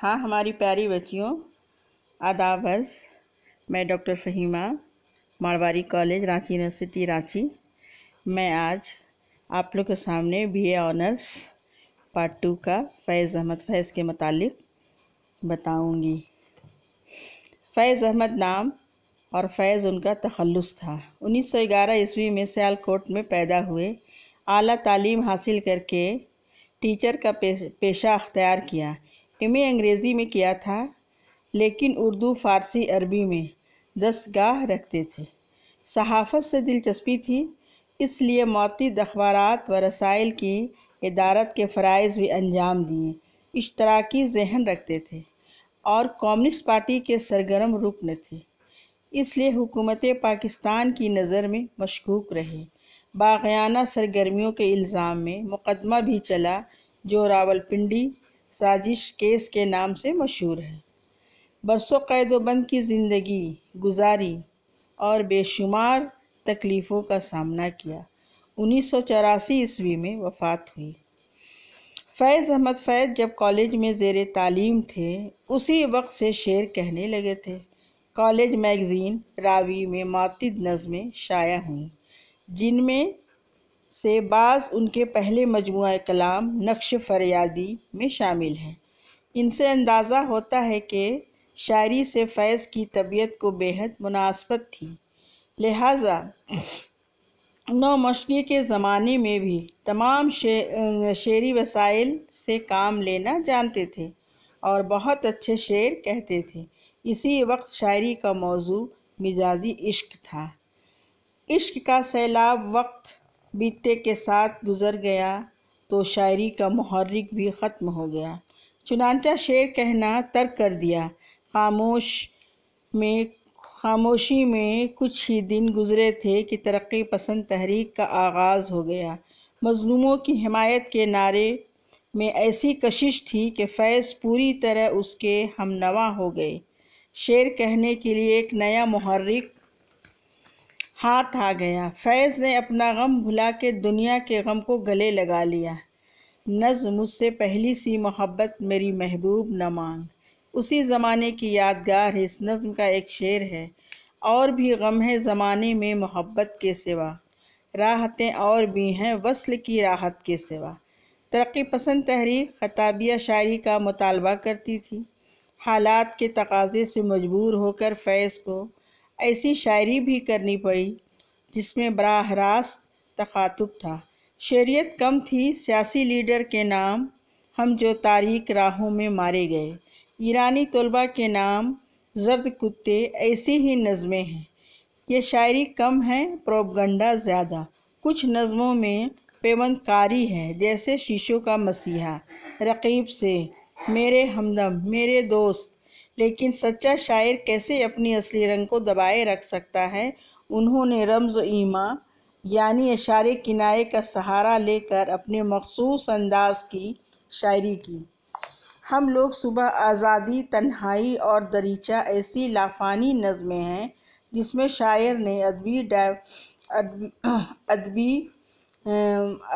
हाँ हमारी प्यारी बच्चियों आदाबस मैं doctor Fahima Marwari college Ranchi university Ranchi मैं आज आप लोग के सामने बी ऑनर्स पार्ट टू का फैज़ अहमद फैज़ के मतलब बताऊंगी फैज़ अहमद नाम और फैज़ उनका तखलस था 1911 ईस्वी में सयालकोट में पैदा हुए अली तालीम हासिल करके टीचर का पेशा अख्तियार किया एम अंग्रेज़ी में किया था लेकिन उर्दू फारसी अरबी में दस्तगाह रखते थे सहाफ़त से दिलचस्पी थी इसलिए मौतद अखबार व रसाइल की इदारत के फ़रज़ भी अंजाम दिए इश्तराकी जहन रखते थे और कम्युनिस्ट पार्टी के सरगर्म रुकन थे इसलिए हुकूमत पाकिस्तान की नज़र में मशकूक रहे बागाना सरगर्मियों के इल्ज़ाम में मुकदमा भी चला जो रावलपिंडी साजिश केस के नाम से मशहूर है बरसों कैदोबंद की ज़िंदगी गुजारी और बेशुमार तकलीफ़ों का सामना किया उन्नीस सौ चौरासी ईस्वी में वफ़ात हुई फैज़ अहमद फैज़ जब कॉलेज में जेर तालीम थे उसी वक्त से शेर कहने लगे थे कॉलेज मैगज़ीन रावी में मातिद नज़में शाया हुई जिनमें से बाज़ उनके पहले मजमु कलाम नक्श फरियादी में शामिल हैं इनसे अंदाज़ा होता है कि शायरी से फैज़ की तबीयत को बेहद मुनासबत थी लिहाजा नौमशनी के ज़माने में भी तमाम शे, शेरी वसाइल से काम लेना जानते थे और बहुत अच्छे शेर कहते थे इसी वक्त शायरी का मौजू मिजाजी इश्क था इश्क का सैलाब वक्त बीतते के साथ गुज़र गया तो शायरी का महर्रिक भी ख़त्म हो गया चुनानचा शेर कहना तर्क कर दिया खामोश में खामोशी में कुछ ही दिन गुजरे थे कि तरक्की पसंद तहरीक का आगाज़ हो गया मज़लूमों की हिमायत के नारे में ऐसी कशिश थी कि फैज़ पूरी तरह उसके हमनवा हो गए शेर कहने के लिए एक नया महर्रिक हाथ आ गया फैज़ ने अपना गम भुला के दुनिया के गम को गले लगा लिया नज़ मुझसे पहली सी मोहब्बत मेरी महबूब न मांग उसी ज़माने की यादगार है इस नज़म का एक शेर है और भी गम है ज़माने में मोहब्बत के सिवा राहतें और भी हैं वसल की राहत के सिवा तरक्की पसंद तहरीक खताबिया शायरी का मुतालबा करती थी हालात के तकाजे से मजबूर होकर फैज़ को ऐसी शायरी भी करनी पड़ी जिसमें बराह रास्त तखातुब था शरीयत कम थी सियासी लीडर के नाम हम जो तारीख राहों में मारे गए ईरानी तलबा के नाम जर्द कुत्ते ऐसी ही नज़में हैं ये शायरी कम है प्रोपगंडा ज़्यादा कुछ नज़मों में पेवंदकारी है जैसे शीशों का मसीहा रकीब से मेरे हमदम मेरे दोस्त लेकिन सच्चा शायर कैसे अपनी असली रंग को दबाए रख सकता है उन्होंने रम्ज़ ईमा यानी इशारे किनारे का सहारा लेकर अपने मखसूस अंदाज की शायरी की हम लोग सुबह आज़ादी तन्हाई और दरीचा ऐसी लाफानी नज़में हैं जिसमें शायर ने अदबी अदबी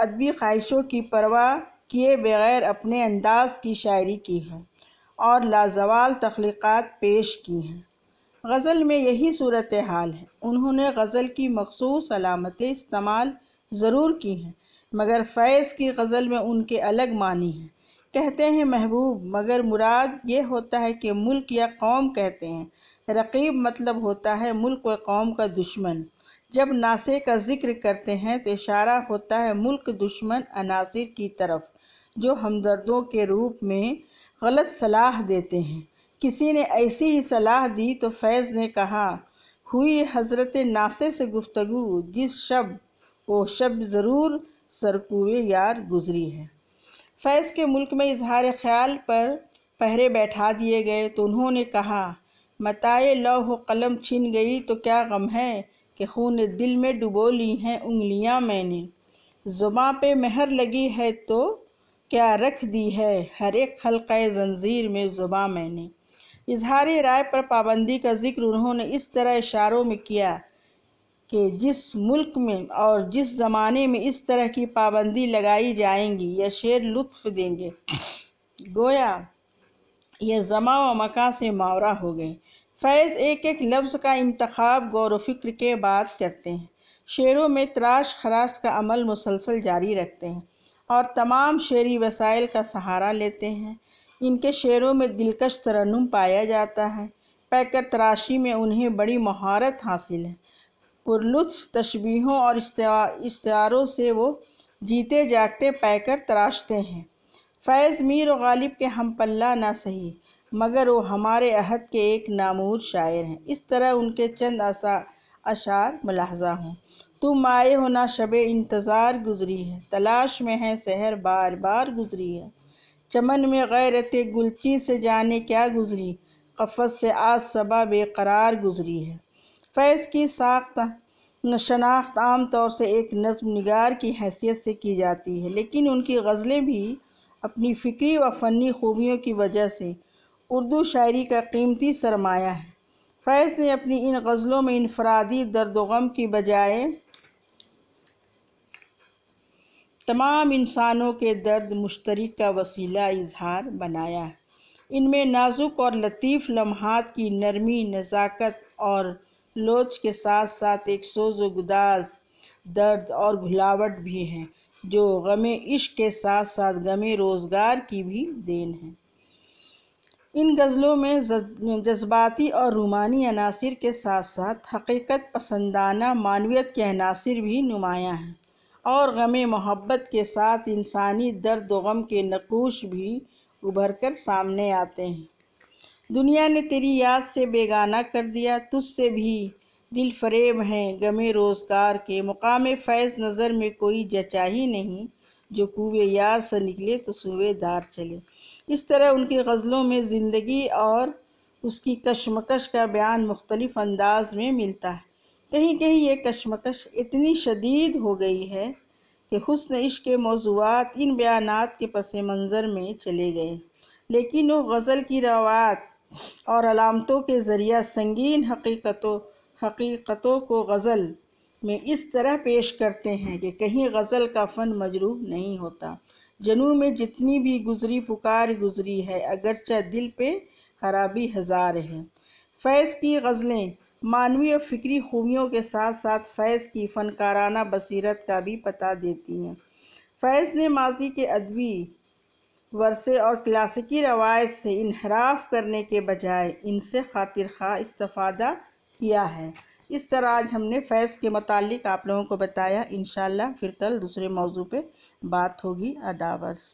अदबी ख्वाहिशों की परवाह किए बगैर अपने अंदाज की शायरी की है और लाजवाल तख्लीक़ात पेश की हैं गज़ल में यही सूरत हाल है उन्होंने गज़ल की मखसूस अलामतें इस्तेमाल ज़रूर की हैं मगर फैज़ की गज़ल में उनके अलग मानी हैं कहते हैं महबूब मगर मुराद ये होता है कि मुल्क या कौम कहते हैं रकीब मतलब होता है मुल्क व कौम का दुश्मन जब नासे का जिक्र करते हैं तो इशारा होता है मुल्क दुश्मन अनासर की तरफ जो हमदर्दों के रूप में गलत सलाह देते हैं किसी ने ऐसी ही सलाह दी तो फैज़ ने कहा हुई हज़रत नासे से गुफ्तगु जिस शब वो शब ज़रूर सरकुए यार गुज़री है फैज़ के मुल्क में इजहार ख्याल पर पहरे बैठा दिए गए तो उन्होंने कहा मताए लौह कलम छिन गई तो क्या गम है कि खून दिल में डुबो ली हैं उंगलियां मैंने जुबा पे मेहर लगी है तो क्या रख दी है हर एक हल्क़ जंजीर में ज़ुबा मैंने इजहार राय पर पाबंदी का जिक्र उन्होंने इस तरह इशारों में किया कि जिस मुल्क में और जिस ज़माने में इस तरह की पाबंदी लगाई जाएंगी या शेर लुत्फ देंगे गोया यह जमा व मका से मावरा हो गए फैज़ एक एक लफ्ज़ का इंतखब गौर वफ़िक्र के बाद करते हैं शेरों में तराश खराश का अमल मुसलसल जारी रखते हैं और तमाम शेरी वसाइल का सहारा लेते हैं इनके शेरों में दिलकश तरन्नुम पाया जाता है पैकर तराशी में उन्हें बड़ी महारत हासिल है पुरलुत्फ तशबीहों और इश्तारों से वो जीते जागते पैकर तराशते हैं फैज़ मीर और गालिब के हम पल्ला ना सही मगर वो हमारे अहद के एक नामूर शायर हैं इस तरह उनके चंद अशार मुलाजा हों तुम आए हो ना शब इंतज़ार गुज़री है तलाश में है शहर बार बार गुज़री है चमन में गैरत गुलची से जाने क्या गुज़री कफ़त से आज सबा बेकरार गुज़री है फैज़ की साख्त शनाख्त आम तौर से एक नज्म नगार की हैसियत से की जाती है लेकिन उनकी गज़लें भी अपनी फ़िक्री व फ़नी खूबियों की वजह से उर्दू शायरी का कीमती सरमाया है फैज़ ने अपनी इन गज़लों में इनफरादी दर्द गम की बजाय तमाम इंसानों के दर्द मुश्तरी का वसीला इजहार बनाया है इनमें नाजुक और लतीफ़ लम्हात की नरमी नज़ाकत और लोच के साथ साथ एक सोज गुदाज दर्द और भुलावट भी हैं जो गम इश्क के साथ साथ गम रोज़गार की भी देन है इन गज़लों में जज्बाती और रूमानी अनासर के साथ साथ हकीकत पसंदाना मानवियत के अनासर भी नुमायाँ हैं और गम मोहब्बत के साथ इंसानी दर्द गम के नकूश भी उभर कर सामने आते हैं दुनिया ने तेरी याद से बेगाना कर दिया तुझसे भी दिल फरेब हैं गमे रोज़गार के मुकाम फैज़ नज़र में कोई जचा ही नहीं जो कुए यार से निकले तो सूबेदार चले इस तरह उनकी गज़लों में ज़िंदगी और उसकी कशमकश का बयान मुख्तलिफ़ अंदाज में मिलता है कहीं कहीं ये कशमकश इतनी शदीद हो गई है कि हसन इश्क के मौजूद इन बयानात के पस मंज़र में चले गए लेकिन वो गज़ल की रवात और अलामतों के ज़रिया संगीन हकीकतों हकीकतों को गज़ल में इस तरह पेश करते हैं कि कहीं गज़ल का फ़न मजरूह नहीं होता जनू में जितनी भी गुज़री पुकार गुज़री है अगरचे दिल पे खराबी हज़ार है फैज़ की गज़लें मानवीय फ़िक्री खूबियों के साथ साथ फैज़ की फ़नकाराना बसीरत का भी पता देती हैं फैज़ ने माजी के अदबी वर्से और क्लासिकी रवायत से इनहराफ करने के बजाय इनसे खातिर खा इस्ता किया है इस तरह आज हमने फैज़ के मतलब आप लोगों को बताया इन फिर कल दूसरे मौजू पर बात होगी अदावर्स